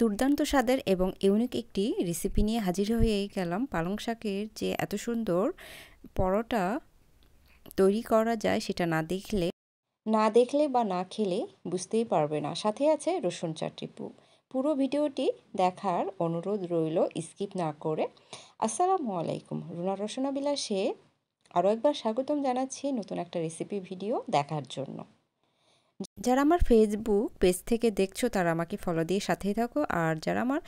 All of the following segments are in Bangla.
দুর্দান্ত স্বাদের এবং ইউনিক একটি রেসিপি নিয়ে হাজির হয়ে গেলাম পালং শাকের যে এত সুন্দর পরোটা তৈরি করা যায় সেটা না দেখলে না দেখলে বা না খেলে বুঝতেই পারবে না সাথে আছে রসুন চাটিপু পুরো ভিডিওটি দেখার অনুরোধ রইল স্কিপ না করে আসসালামু আলাইকুম রুনা রসনা বিলাসে আরও একবার স্বাগতম জানাচ্ছি নতুন একটা রেসিপি ভিডিও দেখার জন্য যারা আমার ফেসবুক পেজ থেকে দেখছো তারা আমাকে ফলো দিয়ে সাথেই থাকো আর যারা আমার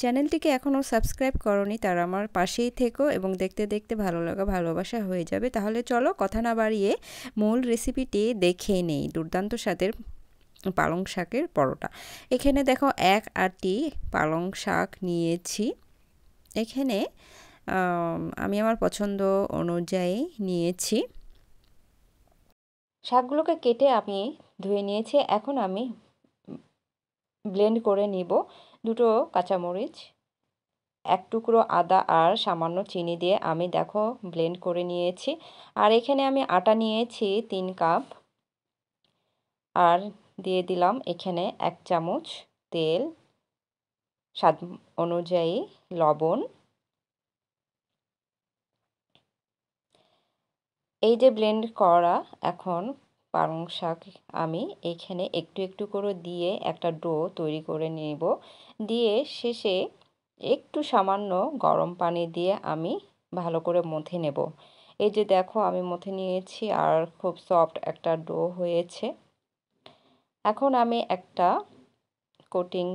চ্যানেলটিকে এখনও সাবস্ক্রাইব করনি তারা আমার পাশেই থেকো এবং দেখতে দেখতে ভালো লাগা ভালোবাসা হয়ে যাবে তাহলে চলো কথা না বাড়িয়ে মূল রেসিপিটি দেখে নেই দুর্দান্ত স্বাদের পালং শাকের পরোটা এখানে দেখো এক আটি পালং শাক নিয়েছি এখানে আমি আমার পছন্দ অনুযায়ী নিয়েছি শাকগুলোকে কেটে আমি ধুয়ে নিয়েছি এখন আমি ব্লেন্ড করে নিব দুটো কাঁচামরিচ এক টুকরো আদা আর সামান্য চিনি দিয়ে আমি দেখো ব্লেন্ড করে নিয়েছি আর এখানে আমি আটা নিয়েছি তিন কাপ আর দিয়ে দিলাম এখানে এক চামচ তেল স্বাদ অনুযায়ী লবণ এই যে ব্লেন্ড করা এখন পালং শাক আমি এখানে একটু একটু করে দিয়ে একটা ডো তৈরি করে নেব দিয়ে শেষে একটু সামান্য গরম পানি দিয়ে আমি ভালো করে মথে নেব এই যে দেখো আমি মথে নিয়েছি আর খুব সফট একটা ডো হয়েছে এখন আমি একটা কোটিং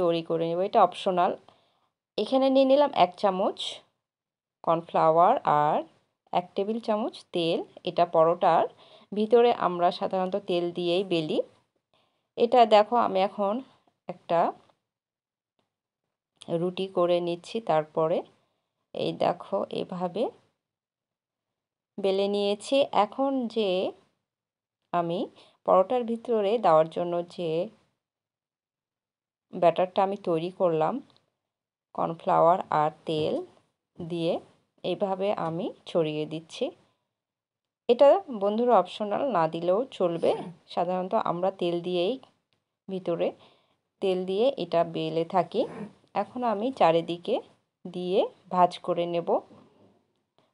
তৈরি করে নেব এটা অপশনাল এখানে নিয়ে নিলাম এক চামচ কর্নফ্লাওয়ার আর এক টেবিল চামচ তেল এটা পরোটার ভিতরে আমরা সাধারণত তেল দিয়েই বেলি এটা দেখো আমি এখন একটা রুটি করে নিচ্ছি তারপরে এই দেখো এভাবে বেলে নিয়েছি এখন যে আমি পরোটার ভিতরে দেওয়ার জন্য যে ব্যাটারটা আমি তৈরি করলাম কর্নফ্লাওয়ার আর তেল দিয়ে এইভাবে আমি ছড়িয়ে দিচ্ছি এটা বন্ধুরা অপশনাল না দিলেও চলবে সাধারণত আমরা তেল দিয়েই ভিতরে তেল দিয়ে এটা বেলে থাকি এখন আমি চারিদিকে দিয়ে ভাজ করে নেব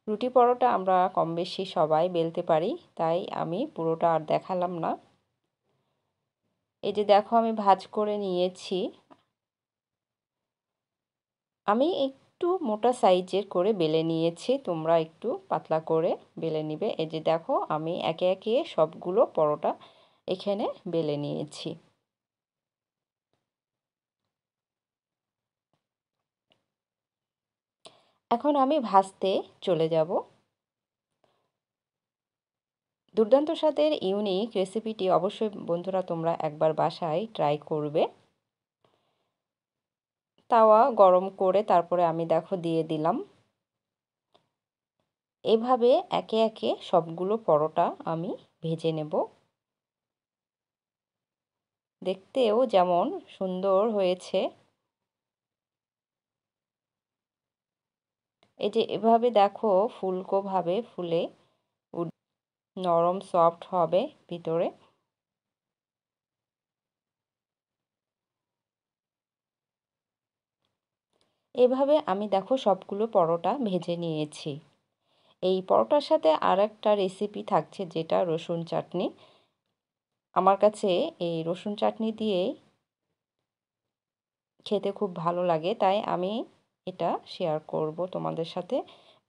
রুটি পরোটা আমরা কম বেশি সবাই বেলতে পারি তাই আমি পুরোটা আর দেখালাম না এই যে দেখো আমি ভাজ করে নিয়েছি আমি একটু মোটা সাইজের করে বেলে নিয়েছি তোমরা একটু পাতলা করে বেলে নিবে এই যে দেখো আমি একে একে সবগুলো পরোটা এখানে বেলে নিয়েছি এখন আমি ভাজতে চলে যাব দুর্দান্ত স্বাদের ইউনিক রেসিপিটি অবশ্যই বন্ধুরা তোমরা একবার বাসায় ট্রাই করবে তাওয়া গরম করে তারপরে আমি দেখো দিয়ে দিলাম এভাবে একে একে সবগুলো পরোটা আমি ভেজে নেব দেখতেও যেমন সুন্দর হয়েছে এই যে এভাবে দেখো ফুলকোভাবে ফুলে নরম সফট হবে ভিতরে এভাবে আমি দেখো সবগুলো পরোটা ভেজে নিয়েছি এই পরোটার সাথে আর একটা রেসিপি থাকছে যেটা রসুন চাটনি আমার কাছে এই রসুন চাটনি দিয়ে খেতে খুব ভালো লাগে তাই আমি এটা শেয়ার করব তোমাদের সাথে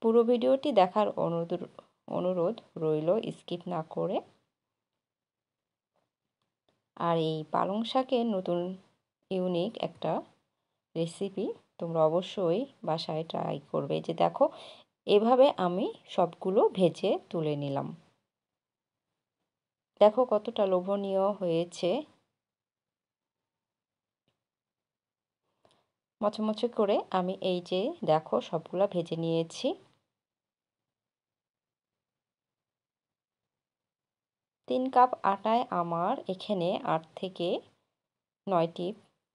পুরো ভিডিওটি দেখার অনুরোধ অনুরোধ রইল স্কিপ না করে আর এই পালং শাকের নতুন ইউনিক একটা রেসিপি তোমরা অবশ্যই বাসায় ট্রাই করবে যে দেখো এভাবে আমি সবগুলো ভেজে তুলে নিলাম দেখো কতটা লোভনীয় হয়েছে মচমচে করে আমি এই যে দেখো সবগুলা ভেজে নিয়েছি তিন কাপ আটায় আমার এখানে আট থেকে নয়টি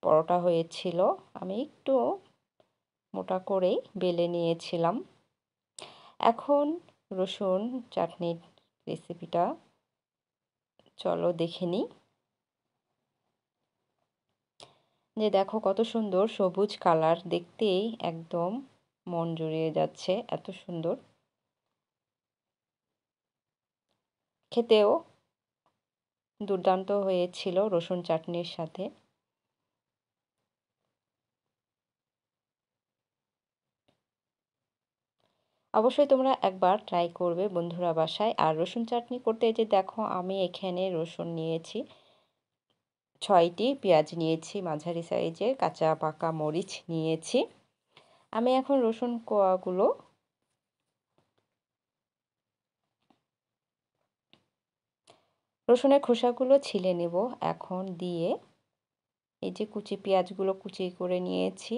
পরোটা হয়েছিল আমি একটু মোটা করেই বেলে নিয়েছিলাম এখন রসুন চাটনির রেসিপিটা চলো দেখে নিই যে দেখো কত সুন্দর সবুজ কালার দেখতেই একদম মন জড়িয়ে যাচ্ছে এত সুন্দর খেতেও দুর্দান্ত হয়েছিল রসুন চাটনির সাথে অবশ্যই তোমরা একবার ট্রাই করবে বন্ধুরা বাসায় আর রসুন চাটনি করতে যে দেখো আমি এখানে রসুন নিয়েছি ছয়টি পেঁয়াজ নিয়েছি মাঝারি সাইজে কাঁচা পাকা মরিচ নিয়েছি আমি এখন রসুন কোয়াগুলো রসুনের খোসাগুলো ছিলে নেব এখন দিয়ে এই যে কুচি পেঁয়াজগুলো কুচি করে নিয়েছি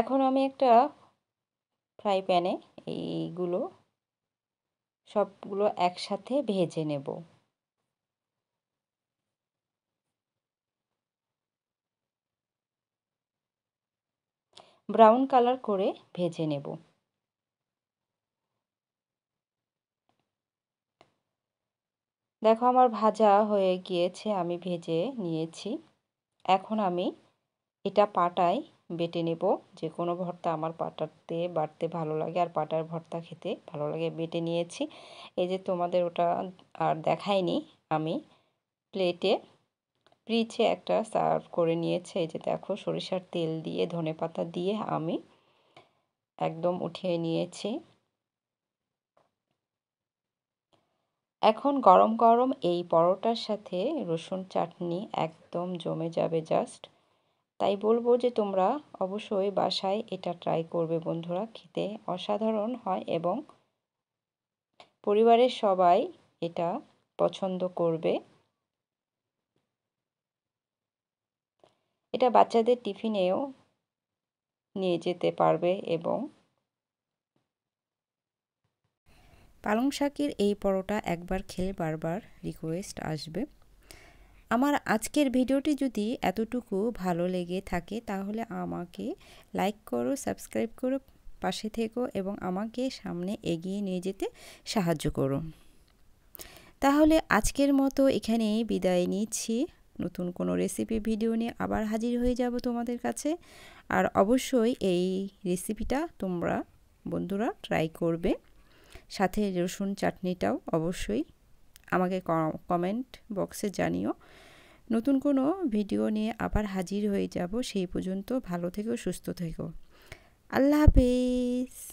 এখন আমি একটা ফ্রাই প্যানে এইগুলো সবগুলো একসাথে ভেজে নেব ব্রাউন কালার করে ভেজে নেব দেখো আমার ভাজা হয়ে গিয়েছে আমি ভেজে নিয়েছি এখন আমি এটা পাটায় বেটে নেব যে কোনো ভর্তা আমার পাটাতে বাটতে ভালো লাগে আর পাটার ভর্তা খেতে ভালো লাগে বেটে নিয়েছি এই যে তোমাদের ওটা আর দেখাইনি আমি প্লেটে প্রিচে একটা সার্ভ করে নিয়েছে এই যে দেখো সরিষার তেল দিয়ে ধনে পাতা দিয়ে আমি একদম উঠিয়ে নিয়েছি এখন গরম গরম এই পরোটার সাথে রসুন চাটনি একদম জমে যাবে জাস্ট তাই বলবো যে তোমরা অবশ্যই বাসায় এটা ট্রাই করবে বন্ধুরা খেতে অসাধারণ হয় এবং পরিবারের সবাই এটা পছন্দ করবে এটা বাচ্চাদের টিফিনেও নিয়ে যেতে পারবে এবং পালং শাকের এই পরোটা একবার খেলে বারবার রিকোয়েস্ট আসবে আমার আজকের ভিডিওটি যদি এতটুকু ভালো লেগে থাকে তাহলে আমাকে লাইক করো সাবস্ক্রাইব করো পাশে থেকো এবং আমাকে সামনে এগিয়ে নিয়ে যেতে সাহায্য করো তাহলে আজকের মতো এখানেই বিদায় নিচ্ছি নতুন কোনো রেসিপি ভিডিও নিয়ে আবার হাজির হয়ে যাব তোমাদের কাছে আর অবশ্যই এই রেসিপিটা তোমরা বন্ধুরা ট্রাই করবে সাথে রসুন চাটনিটাও অবশ্যই আমাকে কমেন্ট বক্সে জানিও নতুন কোনো ভিডিও নিয়ে আবার হাজির হয়ে যাব সেই পর্যন্ত ভালো থেকো সুস্থ থেকো আল্লাহ হাফেজ